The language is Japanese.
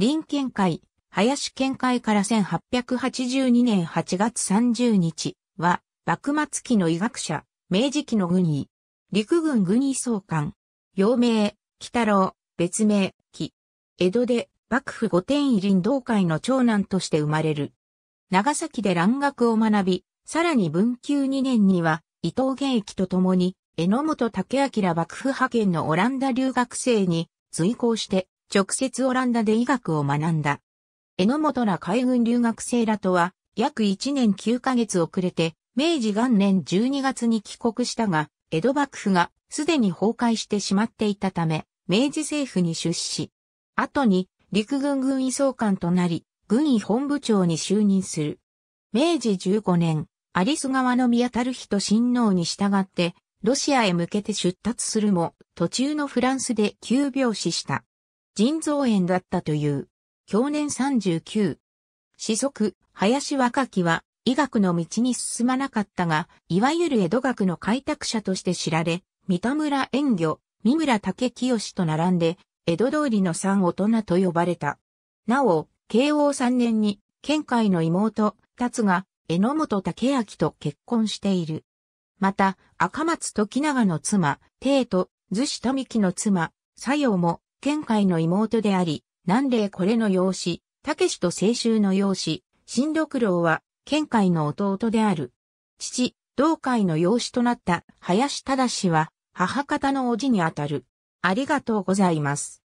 林県会、林県会から1882年8月30日は、幕末期の医学者、明治期の軍医、陸軍軍医総監、陽明、北郎、別名、木、江戸で幕府御殿医林道会の長男として生まれる。長崎で蘭学を学び、さらに文久2年には、伊藤元益と共に、榎本武明幕府派遣のオランダ留学生に、随行して、直接オランダで医学を学んだ。榎本ら海軍留学生らとは、約1年9ヶ月遅れて、明治元年12月に帰国したが、江戸幕府がすでに崩壊してしまっていたため、明治政府に出資。後に、陸軍軍医総監となり、軍医本部長に就任する。明治15年、アリス川の宮樽人親王に従って、ロシアへ向けて出立するも、途中のフランスで急病死した。腎臓炎だったという。去年39。子息、林若木は、医学の道に進まなかったが、いわゆる江戸学の開拓者として知られ、三田村縁魚、三村竹清と並んで、江戸通りの三大人と呼ばれた。なお、慶応3年に、県会の妹、達が、榎本竹明と結婚している。また、赤松時長の妻、帝と、逗子富木の妻、佐用も、県会の妹であり、南霊これの養子、武士と青州の養子、新六郎は、県会の弟である。父、同会の養子となった林忠は、母方の叔父にあたる。ありがとうございます。